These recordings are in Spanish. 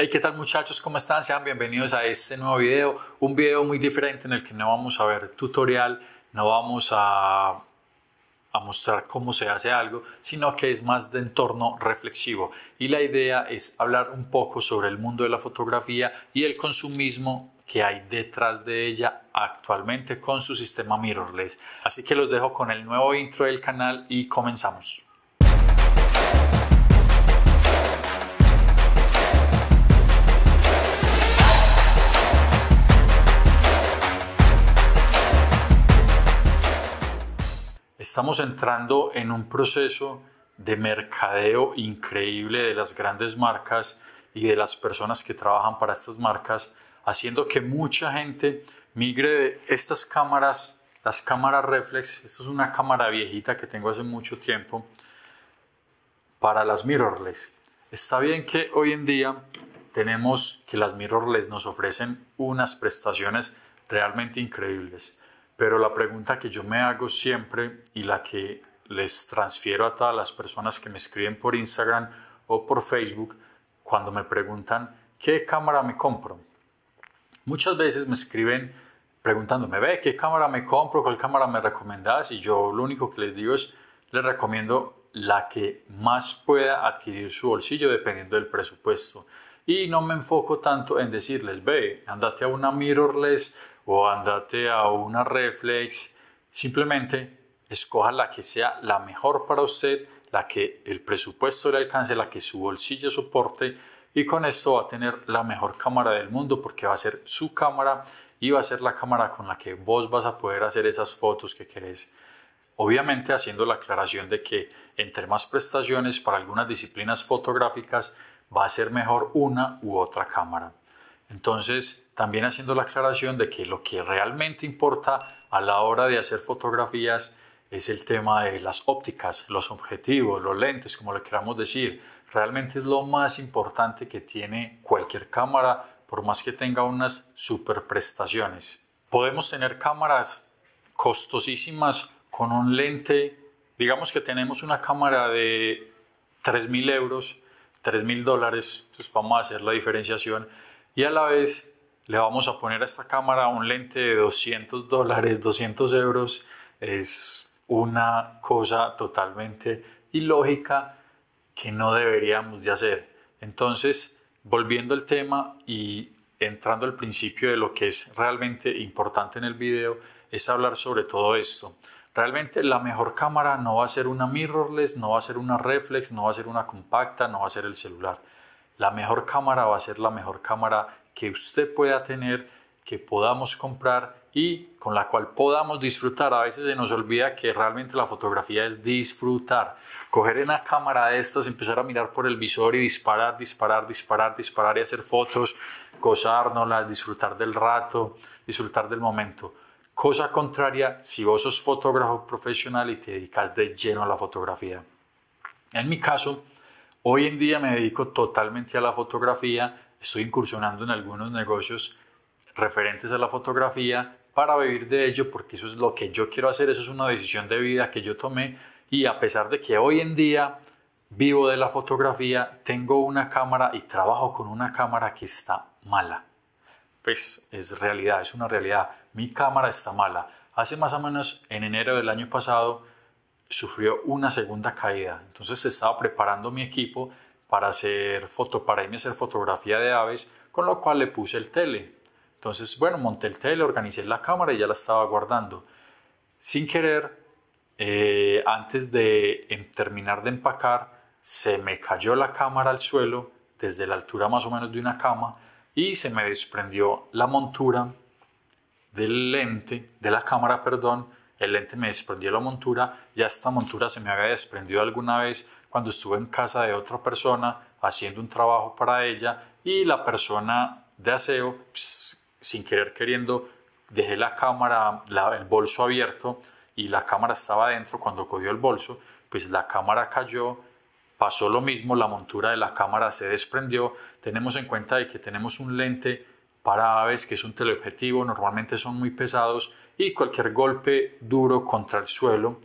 Hey, ¿qué tal muchachos? ¿Cómo están? Sean bienvenidos a este nuevo video. Un video muy diferente en el que no vamos a ver tutorial, no vamos a, a mostrar cómo se hace algo, sino que es más de entorno reflexivo. Y la idea es hablar un poco sobre el mundo de la fotografía y el consumismo que hay detrás de ella actualmente con su sistema mirrorless. Así que los dejo con el nuevo intro del canal y comenzamos. estamos entrando en un proceso de mercadeo increíble de las grandes marcas y de las personas que trabajan para estas marcas, haciendo que mucha gente migre de estas cámaras, las cámaras reflex, esta es una cámara viejita que tengo hace mucho tiempo, para las mirrorless. Está bien que hoy en día tenemos que las mirrorless nos ofrecen unas prestaciones realmente increíbles, pero la pregunta que yo me hago siempre y la que les transfiero a todas las personas que me escriben por Instagram o por Facebook cuando me preguntan qué cámara me compro. Muchas veces me escriben preguntándome, ve, ¿qué cámara me compro? ¿Cuál cámara me recomendás? Y yo lo único que les digo es, les recomiendo la que más pueda adquirir su bolsillo dependiendo del presupuesto. Y no me enfoco tanto en decirles, ve, andate a una mirrorless o andate a una reflex, simplemente escoja la que sea la mejor para usted, la que el presupuesto le alcance, la que su bolsillo soporte y con esto va a tener la mejor cámara del mundo porque va a ser su cámara y va a ser la cámara con la que vos vas a poder hacer esas fotos que querés. Obviamente haciendo la aclaración de que entre más prestaciones para algunas disciplinas fotográficas va a ser mejor una u otra cámara. Entonces, también haciendo la aclaración de que lo que realmente importa a la hora de hacer fotografías es el tema de las ópticas, los objetivos, los lentes, como le queramos decir. Realmente es lo más importante que tiene cualquier cámara, por más que tenga unas super prestaciones. Podemos tener cámaras costosísimas con un lente, digamos que tenemos una cámara de 3.000 euros, 3.000 dólares, pues vamos a hacer la diferenciación, y a la vez le vamos a poner a esta cámara un lente de 200 dólares, 200 euros. Es una cosa totalmente ilógica que no deberíamos de hacer. Entonces, volviendo al tema y entrando al principio de lo que es realmente importante en el video, es hablar sobre todo esto. Realmente la mejor cámara no va a ser una mirrorless, no va a ser una reflex, no va a ser una compacta, no va a ser el celular. La mejor cámara va a ser la mejor cámara que usted pueda tener, que podamos comprar y con la cual podamos disfrutar. A veces se nos olvida que realmente la fotografía es disfrutar. Coger una cámara de estas, empezar a mirar por el visor y disparar, disparar, disparar, disparar y hacer fotos, gozárnoslas, disfrutar del rato, disfrutar del momento. Cosa contraria si vos sos fotógrafo profesional y te dedicas de lleno a la fotografía. En mi caso, Hoy en día me dedico totalmente a la fotografía, estoy incursionando en algunos negocios referentes a la fotografía para vivir de ello porque eso es lo que yo quiero hacer, eso es una decisión de vida que yo tomé y a pesar de que hoy en día vivo de la fotografía, tengo una cámara y trabajo con una cámara que está mala. Pues es realidad, es una realidad. Mi cámara está mala. Hace más o menos en enero del año pasado sufrió una segunda caída. Entonces estaba preparando mi equipo para, hacer foto, para hacer fotografía de aves, con lo cual le puse el tele. Entonces, bueno, monté el tele, organicé la cámara y ya la estaba guardando. Sin querer, eh, antes de em, terminar de empacar, se me cayó la cámara al suelo desde la altura más o menos de una cama y se me desprendió la montura del lente, de la cámara, perdón, el lente me desprendió la montura, ya esta montura se me había desprendido alguna vez cuando estuve en casa de otra persona haciendo un trabajo para ella y la persona de aseo, pues, sin querer queriendo, dejé la cámara, el bolso abierto y la cámara estaba adentro cuando cogió el bolso, pues la cámara cayó, pasó lo mismo, la montura de la cámara se desprendió, tenemos en cuenta de que tenemos un lente para aves, que es un teleobjetivo, normalmente son muy pesados y cualquier golpe duro contra el suelo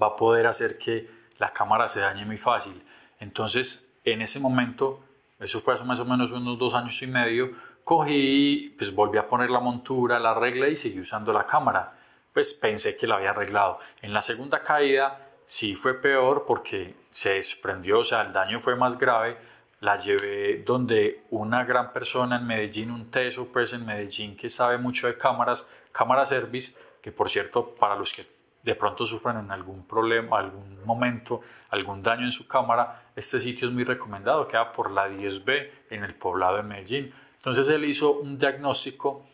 va a poder hacer que la cámara se dañe muy fácil. Entonces, en ese momento, eso fue hace más o menos unos dos años y medio, cogí, pues volví a poner la montura, la arreglé y seguí usando la cámara. Pues pensé que la había arreglado. En la segunda caída sí fue peor porque se desprendió, o sea, el daño fue más grave la llevé donde una gran persona en Medellín, un teso pues en Medellín que sabe mucho de cámaras, cámara service, que por cierto para los que de pronto sufren en algún problema, algún momento, algún daño en su cámara, este sitio es muy recomendado, queda por la 10B en el poblado de Medellín. Entonces él hizo un diagnóstico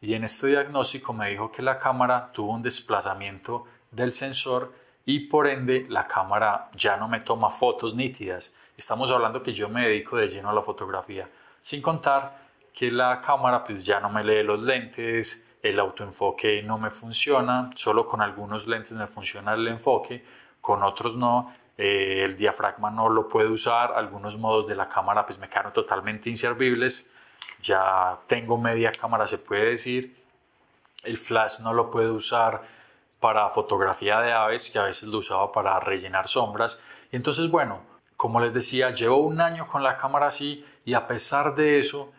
y en este diagnóstico me dijo que la cámara tuvo un desplazamiento del sensor y por ende la cámara ya no me toma fotos nítidas. Estamos hablando que yo me dedico de lleno a la fotografía, sin contar que la cámara pues ya no me lee los lentes, el autoenfoque no me funciona, solo con algunos lentes me funciona el enfoque, con otros no, eh, el diafragma no lo puedo usar, algunos modos de la cámara pues me quedaron totalmente inservibles, ya tengo media cámara se puede decir, el flash no lo puedo usar, para fotografía de aves que a veces lo usaba para rellenar sombras. Y entonces, bueno, como les decía, llevo un año con la cámara así y a pesar de eso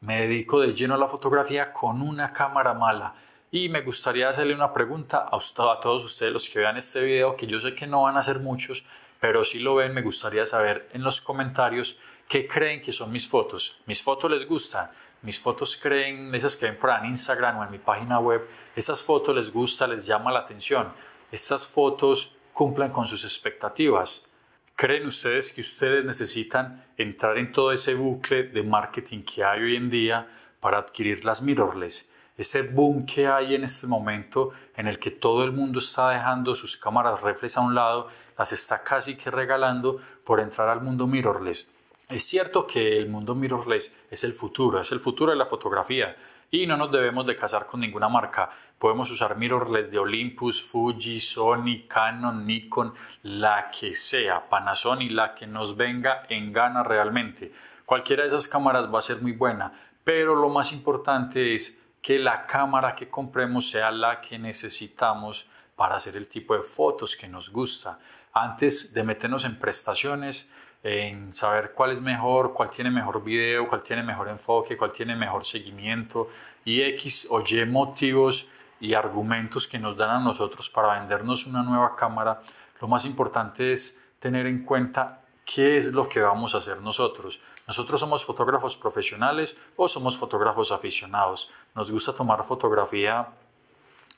me dedico de lleno a la fotografía con una cámara mala. Y me gustaría hacerle una pregunta a, a todos ustedes los que vean este video, que yo sé que no van a ser muchos, pero si lo ven me gustaría saber en los comentarios qué creen que son mis fotos. ¿Mis fotos les gustan? mis fotos creen, esas que ven por en Instagram o en mi página web, esas fotos les gusta, les llama la atención. Estas fotos cumplen con sus expectativas. ¿Creen ustedes que ustedes necesitan entrar en todo ese bucle de marketing que hay hoy en día para adquirir las mirrorless? Ese boom que hay en este momento en el que todo el mundo está dejando sus cámaras reflex a un lado, las está casi que regalando por entrar al mundo mirrorless. Es cierto que el mundo mirrorless es el futuro, es el futuro de la fotografía y no nos debemos de casar con ninguna marca. Podemos usar mirrorless de Olympus, Fuji, Sony, Canon, Nikon, la que sea, Panasonic, la que nos venga en gana realmente. Cualquiera de esas cámaras va a ser muy buena, pero lo más importante es que la cámara que compremos sea la que necesitamos para hacer el tipo de fotos que nos gusta. Antes de meternos en prestaciones, en saber cuál es mejor, cuál tiene mejor video, cuál tiene mejor enfoque, cuál tiene mejor seguimiento y X o Y motivos y argumentos que nos dan a nosotros para vendernos una nueva cámara, lo más importante es tener en cuenta qué es lo que vamos a hacer nosotros. Nosotros somos fotógrafos profesionales o somos fotógrafos aficionados. Nos gusta tomar fotografía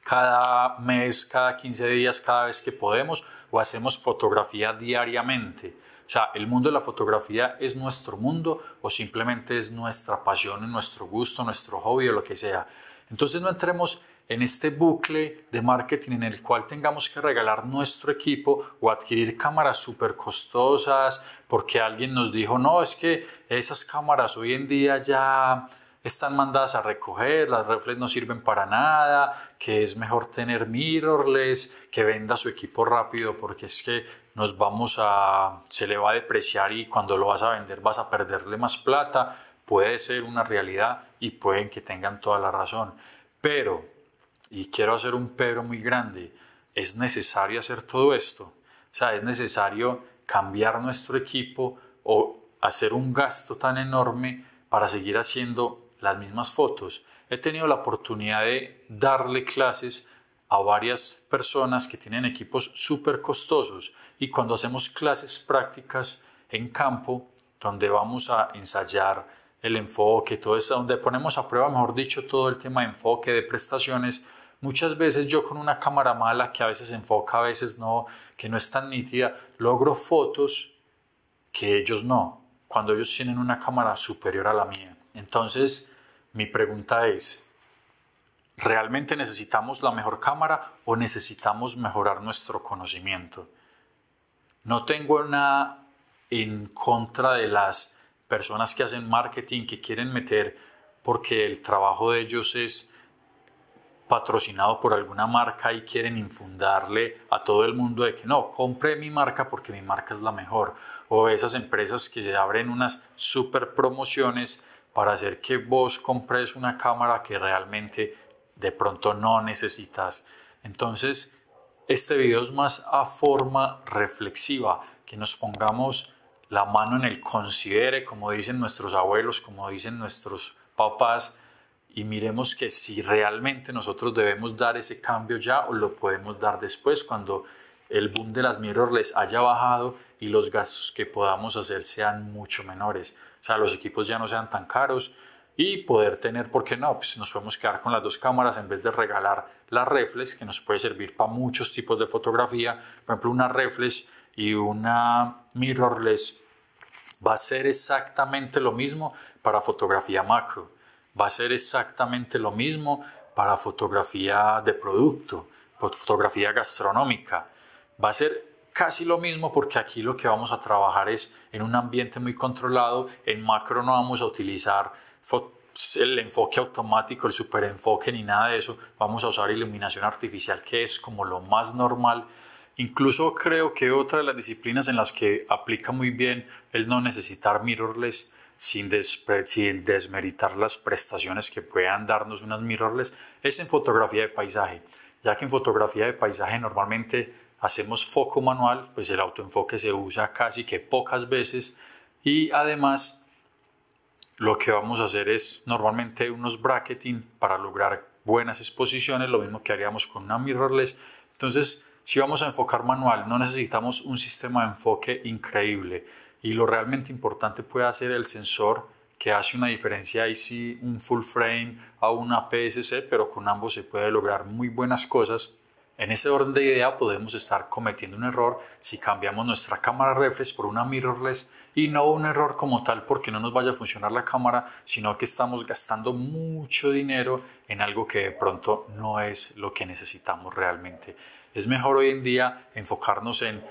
cada mes, cada 15 días, cada vez que podemos o hacemos fotografía diariamente. O sea, ¿el mundo de la fotografía es nuestro mundo o simplemente es nuestra pasión, nuestro gusto, nuestro hobby o lo que sea? Entonces no entremos en este bucle de marketing en el cual tengamos que regalar nuestro equipo o adquirir cámaras súper costosas porque alguien nos dijo, no, es que esas cámaras hoy en día ya están mandadas a recoger, las reflex no sirven para nada, que es mejor tener mirrorless, que venda su equipo rápido porque es que nos vamos a, se le va a depreciar y cuando lo vas a vender vas a perderle más plata, puede ser una realidad y pueden que tengan toda la razón. Pero, y quiero hacer un pero muy grande, es necesario hacer todo esto. O sea, es necesario cambiar nuestro equipo o hacer un gasto tan enorme para seguir haciendo las mismas fotos. He tenido la oportunidad de darle clases a varias personas que tienen equipos súper costosos y cuando hacemos clases prácticas en campo, donde vamos a ensayar el enfoque, todo eso, donde ponemos a prueba, mejor dicho, todo el tema de enfoque, de prestaciones, Muchas veces yo con una cámara mala que a veces enfoca, a veces no, que no es tan nítida, logro fotos que ellos no, cuando ellos tienen una cámara superior a la mía. Entonces, mi pregunta es, ¿realmente necesitamos la mejor cámara o necesitamos mejorar nuestro conocimiento? No tengo nada en contra de las personas que hacen marketing, que quieren meter, porque el trabajo de ellos es patrocinado por alguna marca y quieren infundarle a todo el mundo de que no, compre mi marca porque mi marca es la mejor. O esas empresas que abren unas super promociones para hacer que vos compres una cámara que realmente de pronto no necesitas. Entonces, este video es más a forma reflexiva, que nos pongamos la mano en el considere, como dicen nuestros abuelos, como dicen nuestros papás, y miremos que si realmente nosotros debemos dar ese cambio ya o lo podemos dar después cuando el boom de las mirrorless haya bajado y los gastos que podamos hacer sean mucho menores. O sea, los equipos ya no sean tan caros y poder tener, ¿por qué no? Pues nos podemos quedar con las dos cámaras en vez de regalar la reflex, que nos puede servir para muchos tipos de fotografía. Por ejemplo, una reflex y una mirrorless va a ser exactamente lo mismo para fotografía macro. Va a ser exactamente lo mismo para fotografía de producto, fotografía gastronómica. Va a ser casi lo mismo porque aquí lo que vamos a trabajar es en un ambiente muy controlado. En macro no vamos a utilizar el enfoque automático, el superenfoque ni nada de eso. Vamos a usar iluminación artificial que es como lo más normal. Incluso creo que otra de las disciplinas en las que aplica muy bien el no necesitar mirrorless sin, desmeritar las prestaciones que puedan darnos unas mirrorless es en fotografía de paisaje, ya que en fotografía de paisaje normalmente hacemos foco manual, pues el autoenfoque se usa casi que pocas veces y además lo que vamos a hacer es normalmente unos bracketing para lograr buenas exposiciones, lo mismo que haríamos con una mirrorless. Entonces, si vamos a enfocar manual, no necesitamos un sistema de enfoque increíble y lo realmente importante puede hacer el sensor que hace una diferencia ahí si un full frame a una PSC, pero con ambos se puede lograr muy buenas cosas en ese orden de idea podemos estar cometiendo un error si cambiamos nuestra cámara reflex por una mirrorless y no un error como tal porque no nos vaya a funcionar la cámara, sino que estamos gastando mucho dinero en algo que de pronto no es lo que necesitamos realmente. Es mejor hoy en día enfocarnos en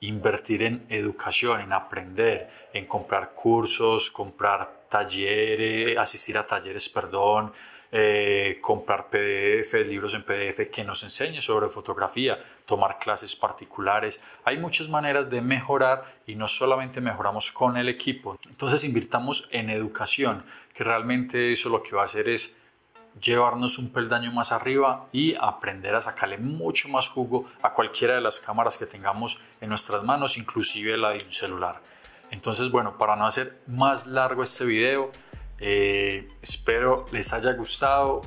invertir en educación, en aprender, en comprar cursos, comprar talleres, eh, asistir a talleres, perdón, eh, comprar PDF, libros en PDF que nos enseñe sobre fotografía, tomar clases particulares. Hay muchas maneras de mejorar y no solamente mejoramos con el equipo. Entonces invirtamos en educación, que realmente eso lo que va a hacer es llevarnos un peldaño más arriba y aprender a sacarle mucho más jugo a cualquiera de las cámaras que tengamos en nuestras manos, inclusive la de un celular. Entonces, bueno, para no hacer más largo este video, eh, espero les haya gustado,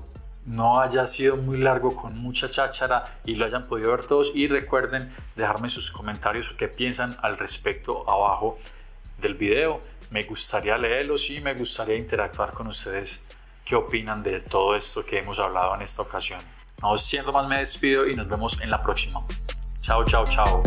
no haya sido muy largo con mucha cháchara y lo hayan podido ver todos y recuerden dejarme sus comentarios o qué piensan al respecto abajo del video. Me gustaría leerlos y me gustaría interactuar con ustedes qué opinan de todo esto que hemos hablado en esta ocasión. No siendo más, me despido y nos vemos en la próxima. Chao, chao, chao.